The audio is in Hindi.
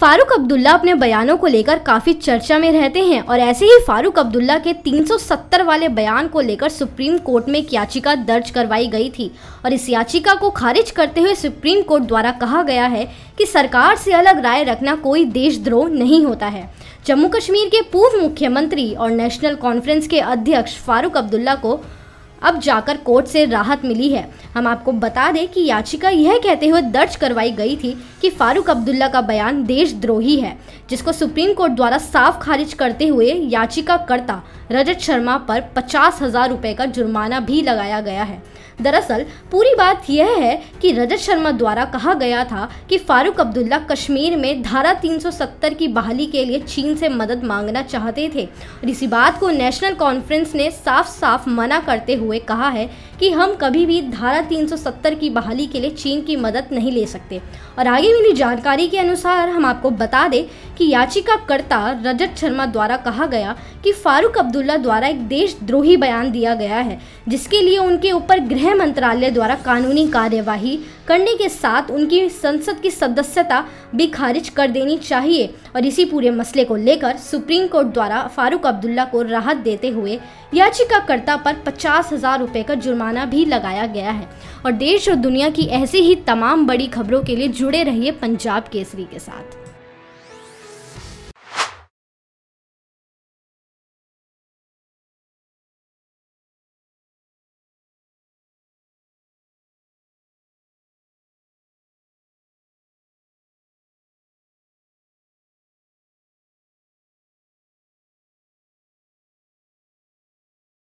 फारूक अब्दुल्ला अपने बयानों को लेकर काफ़ी चर्चा में रहते हैं और ऐसे ही फारूक अब्दुल्ला के 370 वाले बयान को लेकर सुप्रीम कोर्ट में एक याचिका दर्ज करवाई गई थी और इस याचिका को खारिज करते हुए सुप्रीम कोर्ट द्वारा कहा गया है कि सरकार से अलग राय रखना कोई देशद्रोह नहीं होता है जम्मू कश्मीर के पूर्व मुख्यमंत्री और नेशनल कॉन्फ्रेंस के अध्यक्ष फारूक अब्दुल्ला को अब जाकर कोर्ट से राहत मिली है हम आपको बता दें कि याचिका यह कहते हुए दर्ज करवाई गई थी कि फारूक अब्दुल्ला का बयान देशद्रोही है जिसको सुप्रीम कोर्ट द्वारा साफ खारिज करते हुए याचिकाकर्ता रजत शर्मा पर पचास हजार रुपये का जुर्माना भी लगाया गया है दरअसल पूरी बात यह है कि रजत शर्मा द्वारा कहा गया था कि फारूक अब्दुल्ला कश्मीर में धारा 370 की बहाली के लिए चीन से मदद मांगना चाहते थे और इसी बात को नेशनल कॉन्फ्रेंस ने साफ साफ मना करते हुए कहा है कि हम कभी भी धारा 370 की बहाली के लिए चीन की मदद नहीं ले सकते और आगे मिली जानकारी के अनुसार हम आपको बता दें कि याचिकाकर्ता रजत शर्मा द्वारा कहा गया कि फारूक अब्दुल्ला द्वारा एक देशद्रोही बयान दिया गया है जिसके लिए उनके ऊपर गृह मंत्रालय द्वारा कानूनी कार्यवाही करने के साथ उनकी संसद की सदस्यता भी खारिज कर देनी चाहिए और इसी पूरे मसले को लेकर सुप्रीम कोर्ट द्वारा फारूक अब्दुल्ला को राहत देते हुए याचिकाकर्ता पर पचास हजार रुपये का जुर्माना भी लगाया गया है और देश और दुनिया की ऐसी ही तमाम बड़ी खबरों के लिए जुड़े रहिए पंजाब केसरी के साथ